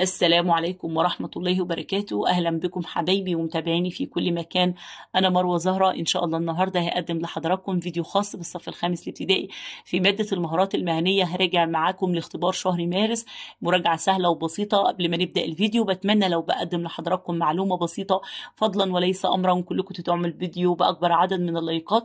السلام عليكم ورحمة الله وبركاته أهلا بكم حبايبي ومتابعيني في كل مكان أنا مروة زهرة إن شاء الله النهاردة هقدم لحضراتكم فيديو خاص بالصف الخامس الابتدائي في مادة المهارات المهنية هراجع معاكم لاختبار شهر مارس مراجعة سهلة وبسيطة قبل ما نبدأ الفيديو بتمنى لو بقدم لحضراتكم معلومة بسيطة فضلا وليس أمرا كلكم تدعموا الفيديو بأكبر عدد من اللايكات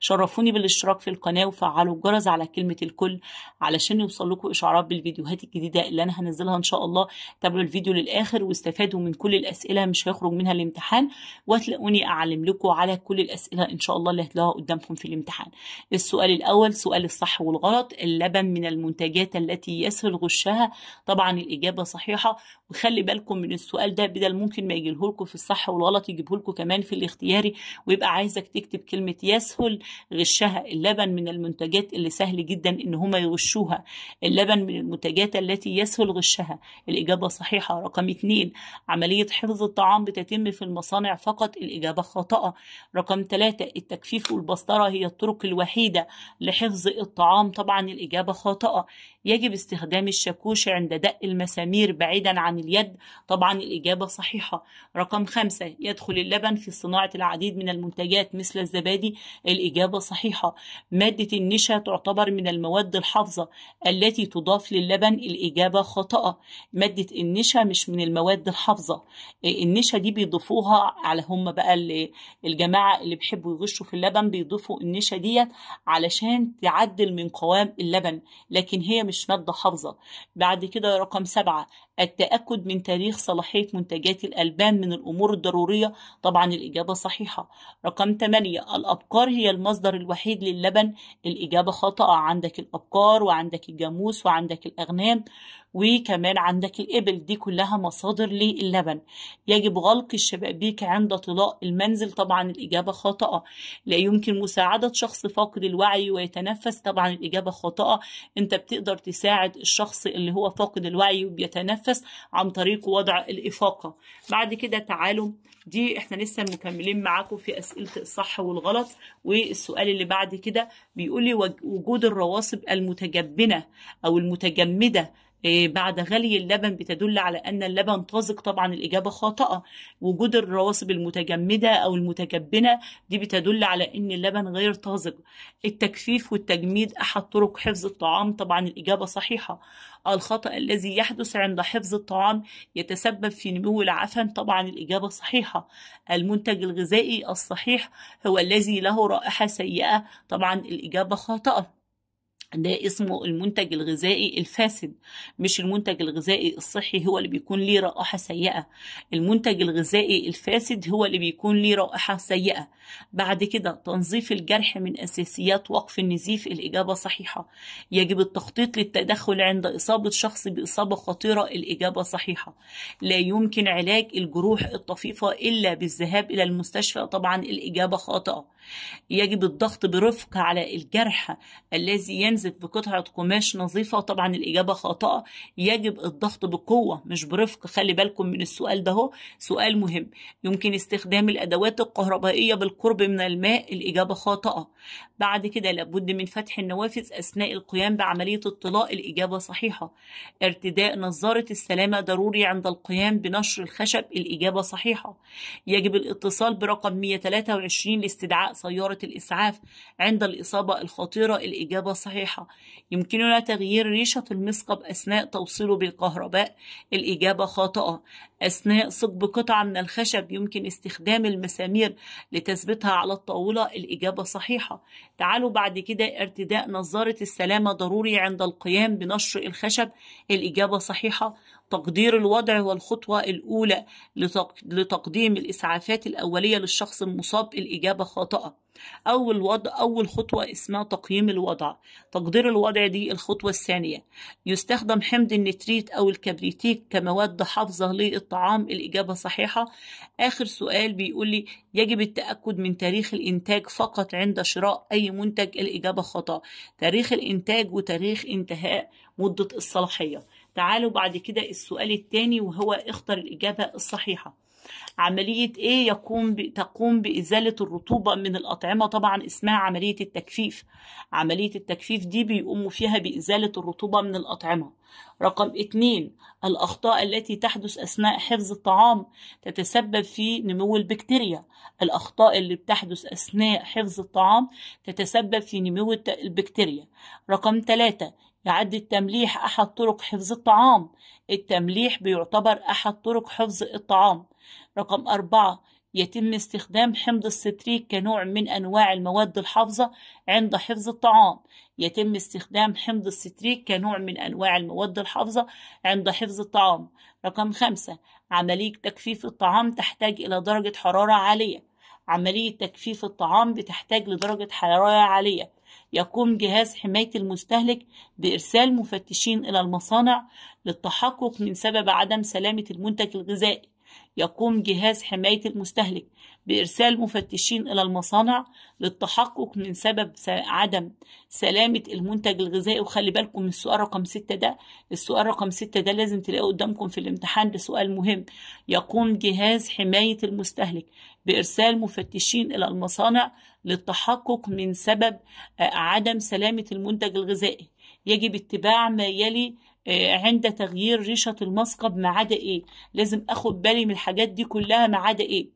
وشرفوني بالاشتراك في القناة وفعلوا الجرس على كلمة الكل علشان يوصل لكم إشعارات بالفيديوهات الجديدة اللي أنا هنزلها إن شاء الله تابعوا الفيديو للآخر واستفادوا من كل الأسئلة مش هيخرج منها الامتحان وهتلاقوني أعلم لكم على كل الأسئلة إن شاء الله اللي هتلاقوها قدامكم في الامتحان السؤال الأول سؤال الصح والغلط اللبن من المنتجات التي يسهل غشها طبعا الإجابة صحيحة وخلي بالكم من السؤال ده بدل ممكن ما يجيلهولكم في الصح والغلط يجيبهولكم كمان في الاختياري ويبقى عايزك تكتب كلمة يسهل غشها اللبن من المنتجات اللي سهل جدا إن هما يغشوها اللبن من المنتجات التي يسهل غشها الإجابة إجابة صحيحة رقم اتنين عملية حفظ الطعام بتتم في المصانع فقط الإجابة خاطئة رقم تلاتة التجفيف والبسطرة هي الطرق الوحيدة لحفظ الطعام طبعا الإجابة خاطئة يجب استخدام الشاكوش عند دق المسامير بعيدا عن اليد طبعا الإجابة صحيحة رقم خمسة يدخل اللبن في صناعة العديد من المنتجات مثل الزبادي الإجابة صحيحة مادة النشا تعتبر من المواد الحافظة التي تضاف للبن الإجابة خاطئة مادة النشا مش من المواد الحافظه إيه، النشا دي بيضيفوها على هم بقى الجماعه اللي بيحبوا يغشوا في اللبن بيضيفوا النشا ديت علشان تعدل من قوام اللبن لكن هي مش ماده حافظه بعد كده رقم سبعة التأكد من تاريخ صلاحية منتجات الألبان من الأمور الضرورية طبعا الإجابة صحيحة رقم 8 الأبقار هي المصدر الوحيد للبن الإجابة خاطئة عندك الأبقار وعندك الجاموس وعندك الأغنام وكمان عندك الإبل دي كلها مصادر للبن يجب غلق الشبابيك عند طلاء المنزل طبعا الإجابة خاطئة لا يمكن مساعدة شخص فاقد الوعي ويتنفس طبعا الإجابة خاطئة أنت بتقدر تساعد الشخص اللي هو فاقد الوعي وبيتنفس عن طريق وضع الإفاقة بعد كده تعالوا دي احنا لسه مكملين معاكم في أسئلة الصح والغلط والسؤال اللي بعد كده بيقول لي وجود الرواسب المتجبنة أو المتجمدة آه، بعد غلي اللبن بتدل على أن اللبن طازج طبعا الإجابة خاطئة وجود الرواسب المتجمدة أو المتجبنة دي بتدل على أن اللبن غير طازج التجفيف والتجميد أحد طرق حفظ الطعام طبعا الإجابة صحيحة الخطأ الذي يحدث عند حفظ الطعام يتسبب في نمو العفن طبعا الإجابة صحيحة المنتج الغذائي الصحيح هو الذي له رائحة سيئة طبعا الإجابة خاطئة ده اسمه المنتج الغذائي الفاسد مش المنتج الغذائي الصحي هو اللي بيكون ليه رائحة سيئة المنتج الغذائي الفاسد هو اللي بيكون ليه رائحة سيئة بعد كده تنظيف الجرح من أساسيات وقف النزيف الإجابة صحيحة يجب التخطيط للتدخل عند إصابة شخص بإصابة خطيرة الإجابة صحيحة لا يمكن علاج الجروح الطفيفة إلا بالذهاب إلى المستشفى طبعا الإجابة خاطئة يجب الضغط برفق على الجرح الذي ينزف بقطعة قماش نظيفة وطبعا الإجابة خاطئة يجب الضغط بقوة مش برفق خلي بالكم من السؤال ده هو سؤال مهم يمكن استخدام الأدوات الكهربائية بالقرب من الماء الإجابة خاطئة بعد كده لابد من فتح النوافذ أثناء القيام بعملية الطلاء الإجابة صحيحة ارتداء نظارة السلامة ضروري عند القيام بنشر الخشب الإجابة صحيحة يجب الاتصال برقم 123 لاستدعاء سيارة الإسعاف عند الإصابة الخطيرة الإجابة صحيحة يمكننا تغيير ريشة المثقب أثناء توصيله بالكهرباء الإجابة خاطئة أثناء ثقب قطعة من الخشب يمكن استخدام المسامير لتثبيتها على الطاولة الإجابة صحيحة تعالوا بعد كده ارتداء نظارة السلامة ضروري عند القيام بنشر الخشب الإجابة صحيحة تقدير الوضع هو الخطوة الأولى لتقديم الإسعافات الأولية للشخص المصاب الإجابة خاطئة أول وضع أول خطوة اسمها تقييم الوضع تقدير الوضع دي الخطوة الثانية يستخدم حمض النتريت أو الكبريتيك كمواد حافظة للطعام الإجابة صحيحة آخر سؤال بيقول لي يجب التأكد من تاريخ الإنتاج فقط عند شراء أي منتج الإجابة خطأ تاريخ الإنتاج وتاريخ انتهاء مدة الصلاحية تعالوا بعد كده السؤال الثاني وهو اختر الإجابة الصحيحة عملية إيه يقوم ب... تقوم بإزالة الرطوبة من الأطعمة طبعا اسمها عملية التكفيف عملية التكفيف دي بيقوموا فيها بإزالة الرطوبة من الأطعمة رقم اتنين الأخطاء التي تحدث أثناء حفظ الطعام تتسبب في نمو البكتيريا الأخطاء اللي بتحدث أثناء حفظ الطعام تتسبب في نمو البكتيريا رقم ثلاثة يعد التمليح أحد طرق حفظ الطعام التمليح بيعتبر أحد طرق حفظ الطعام رقم أربعة يتم استخدام حمض الستريك كنوع من أنواع المواد الحافظة عند حفظ الطعام يتم استخدام حمض الستريك كنوع من أنواع المواد الحافظة عند حفظ الطعام رقم خمسة عملية تجفيف الطعام تحتاج إلى درجة حرارة عالية عملية تجفيف الطعام بتحتاج لدرجة حرارة عالية يقوم جهاز حماية المستهلك بإرسال مفتشين إلى المصانع للتحقق من سبب عدم سلامة المنتج الغذائي يقوم جهاز حماية المستهلك بإرسال مفتشين إلى المصانع للتحقق من سبب عدم سلامة المنتج الغذائي وخلي بالكم من السؤال رقم ستة ده السؤال رقم ستة ده لازم تلاقوه قدامكم في الامتحان ده سؤال مهم يقوم جهاز حماية المستهلك بإرسال مفتشين إلى المصانع للتحقق من سبب آه، عدم سلامة المنتج الغذائي يجب اتباع ما يلي آه، عند تغيير ريشة المسقب ما عدا ايه لازم اخد بالي من الحاجات دي كلها ما عدا ايه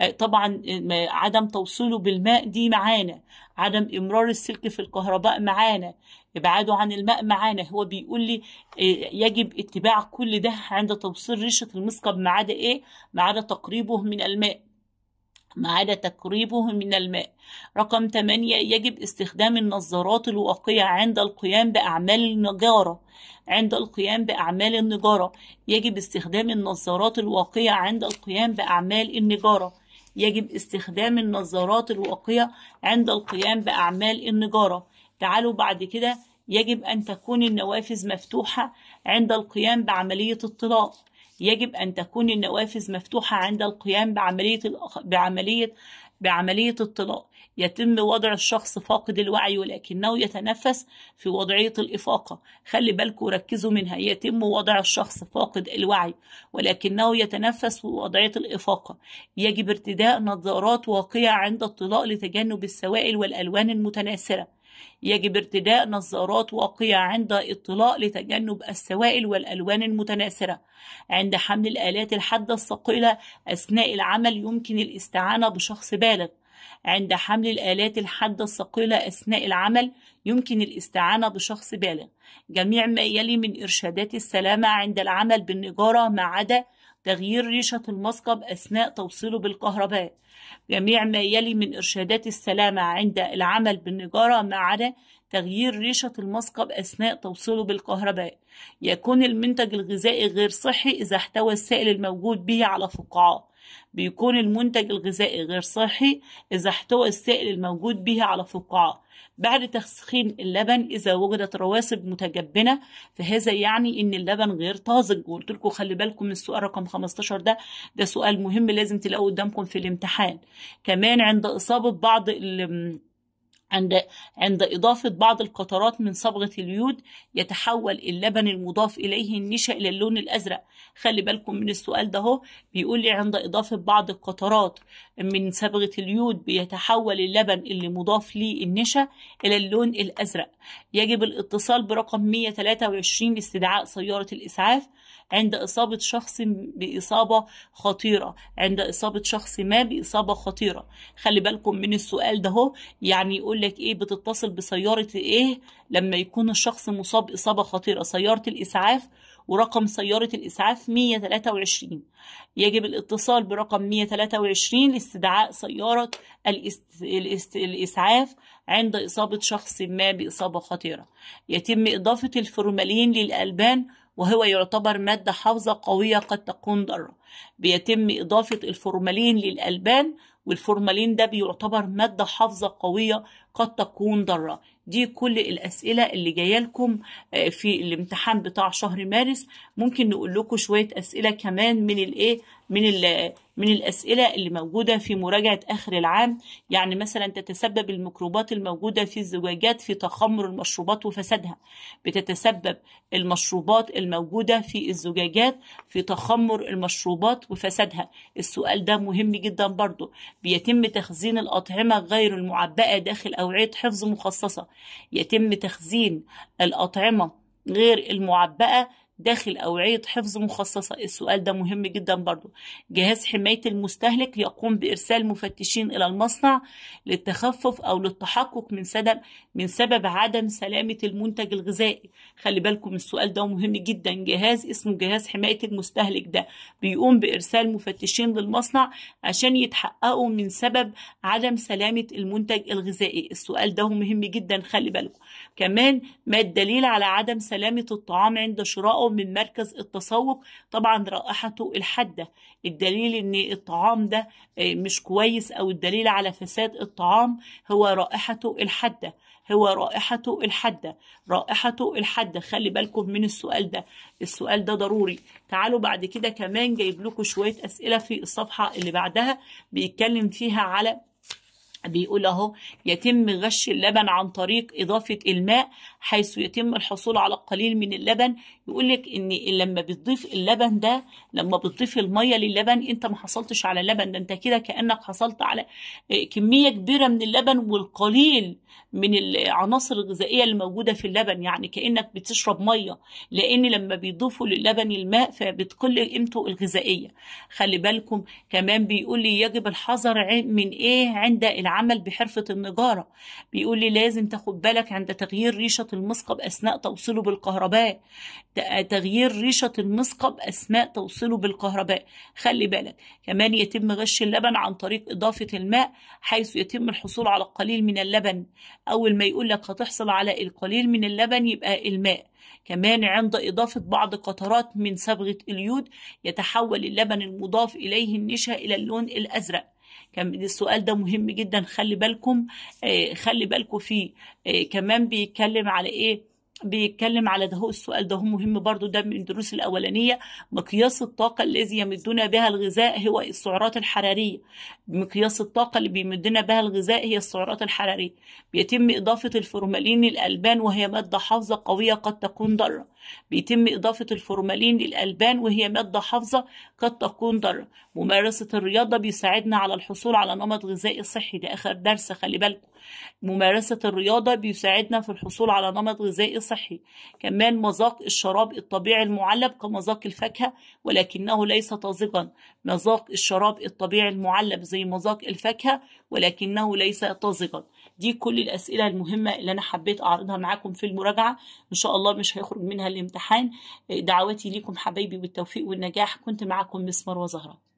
آه، طبعا آه، عدم توصيله بالماء دي معانا عدم امرار السلك في الكهرباء معانا ابعاده عن الماء معانا هو بيقول لي يجب اتباع كل ده عند توصيل ريشة المسقب ما عدا ايه ما عدا تقريبه من الماء ما عدا تقريبه من الماء رقم 8 يجب استخدام النظارات الواقية عند القيام بأعمال النجارة عند القيام بأعمال النجارة يجب استخدام النظارات الواقية عند القيام بأعمال النجارة يجب استخدام النظارات الواقية عند القيام بأعمال النجارة تعالوا بعد كده يجب أن تكون النوافذ مفتوحة عند القيام بعملية الطلاق يجب أن تكون النوافذ مفتوحة عند القيام بعملية بعملية بعملية الطلاق يتم وضع الشخص فاقد الوعي ولكنه يتنفس في وضعية الإفاقة خلي بالكم ركزوا منها يتم وضع الشخص فاقد الوعي ولكنه يتنفس في وضعية الإفاقة يجب ارتداء نظارات واقية عند الطلاق لتجنب السوائل والألوان المتناثرة يجب ارتداء نظارات واقية عند اطلاق لتجنب السوائل والألوان المتناثرة عند حمل الآلات الحادة الثقيلة أثناء العمل يمكن الاستعانة بشخص بالغ عند حمل الآلات الحادة الثقيلة أثناء العمل يمكن الاستعانة بشخص بالغ جميع ما يلي من إرشادات السلامة عند العمل بالنجارة ما عدا تغيير ريشة المصقب أثناء توصيله بالكهرباء جميع ما يلي من إرشادات السلامة عند العمل بالنجارة ما عدا تغيير ريشة المصقب أثناء توصيله بالكهرباء يكون المنتج الغذائي غير صحي إذا احتوى السائل الموجود به على فقاعات بيكون المنتج الغذائي غير صحي إذا احتوى السائل الموجود به على فقاعة بعد تسخين اللبن إذا وجدت رواسب متجبنة فهذا يعني إن اللبن غير طازج وقلت لكم خلي بالكم من السؤال رقم 15 ده ده سؤال مهم لازم تلاقوه قدامكم في الامتحان كمان عند إصابة بعض عند عند إضافة بعض القطرات من صبغة اليود يتحول اللبن المضاف إليه النشا إلى اللون الأزرق خلي بالكم من السؤال ده بيقول لي عند إضافة بعض القطرات من صبغة اليود بيتحول اللبن اللي مضاف ليه النشا إلى اللون الأزرق يجب الاتصال برقم 123 لاستدعاء سيارة الإسعاف عند إصابة شخص بإصابة خطيرة عند إصابة شخص ما بإصابة خطيرة خلي بالكم من السؤال ده هو يعني يقول لك إيه بتتصل بسيارة إيه لما يكون الشخص مصاب إصابة خطيرة سيارة الإسعاف ورقم سيارة الإسعاف 123 يجب الاتصال برقم 123 لاستدعاء سيارة الاست... الاست... الإسعاف عند إصابة شخص ما بإصابة خطيرة يتم إضافة الفورمالين للألبان وهو يعتبر مادة حافظة قوية قد تكون ضارة بيتم إضافة الفورمالين للألبان والفورمالين ده بيعتبر مادة حافظة قوية قد تكون ضارة دي كل الأسئلة اللي جاية لكم آه، في الامتحان بتاع شهر مارس ممكن نقول لكم شوية أسئلة كمان من الإيه من ال من الأسئلة اللي موجودة في مراجعة آخر العام يعني مثلا تتسبب الميكروبات الموجودة في الزجاجات في تخمر المشروبات وفسادها بتتسبب المشروبات الموجودة في الزجاجات في تخمر المشروبات وفسادها السؤال ده مهم جدا برضه بيتم تخزين الأطعمة غير المعبأة داخل أوعية حفظ مخصصة يتم تخزين الأطعمة غير المعبأة داخل أوعية حفظ مخصصة السؤال ده مهم جدا برضو جهاز حماية المستهلك يقوم بإرسال مفتشين إلى المصنع للتخفف أو للتحقق من سبب من سبب عدم سلامة المنتج الغذائي خلي بالكم السؤال ده مهم جدا جهاز اسمه جهاز حماية المستهلك ده بيقوم بإرسال مفتشين للمصنع عشان يتحققوا من سبب عدم سلامة المنتج الغذائي السؤال ده مهم جدا خلي بالكم كمان ما الدليل على عدم سلامة الطعام عند شرائه من مركز التسوق طبعا رائحته الحادة الدليل ان الطعام ده آه، مش كويس او الدليل على فساد الطعام هو رائحته الحادة هو رائحته الحادة رائحته الحادة خلي بالكم من السؤال ده السؤال ده ضروري تعالوا بعد كده كمان جايب لكم شوية اسئلة في الصفحة اللي بعدها بيتكلم فيها على بيقول اهو يتم غش اللبن عن طريق اضافه الماء حيث يتم الحصول على القليل من اللبن يقول لك ان لما بتضيف اللبن ده لما بتضيف الميه للبن انت ما حصلتش على لبن ده انت كده كانك حصلت على آه، كميه كبيره من اللبن والقليل من العناصر الغذائيه اللي موجوده في اللبن يعني كانك بتشرب ميه لان لما بيضيفوا للبن الماء فبتقل قيمته الغذائيه خلي بالكم كمان بيقول لي يجب الحذر من ايه عند العمل بحرفه النجاره بيقول لي لازم تاخد بالك عند تغيير ريشه المسقب أثناء توصيله بالكهرباء تغيير ريشة المسقب أثناء توصيله بالكهرباء خلي بالك كمان يتم غش اللبن عن طريق إضافة الماء حيث يتم الحصول على القليل من اللبن أول ما يقول لك هتحصل على القليل من اللبن يبقى الماء كمان عند إضافة بعض قطرات من صبغة اليود يتحول اللبن المضاف إليه النشا إلى اللون الأزرق كان السؤال ده مهم جدا خلي بالكم آه، خلي بالكم فيه آه، كمان بيتكلم على ايه بيتكلم على ده هو السؤال ده هو مهم برضو ده من الدروس الأولانية مقياس الطاقة الذي يمدنا بها الغذاء هو السعرات الحرارية مقياس الطاقة اللي بيمدنا بها الغذاء هي السعرات الحرارية بيتم إضافة الفورمالين الألبان وهي مادة حافظة قوية قد تكون ضارة بيتم إضافة الفورمالين للألبان وهي مادة حافظة قد تكون ضارة ممارسة الرياضة بيساعدنا على الحصول على نمط غذائي صحي ده آخر درس خلي بالكم ممارسة الرياضة بيساعدنا في الحصول على نمط غذائي صحي كمان مذاق الشراب الطبيعي المعلب كمذاق الفاكهة ولكنه ليس طازجا مذاق الشراب الطبيعي المعلب زي مذاق الفاكهة ولكنه ليس طازجا دي كل الأسئلة المهمة اللي أنا حبيت أعرضها معاكم في المراجعة إن شاء الله مش هيخرج منها الامتحان دعواتي ليكم حبايبي بالتوفيق والنجاح كنت معاكم مسمار وزهره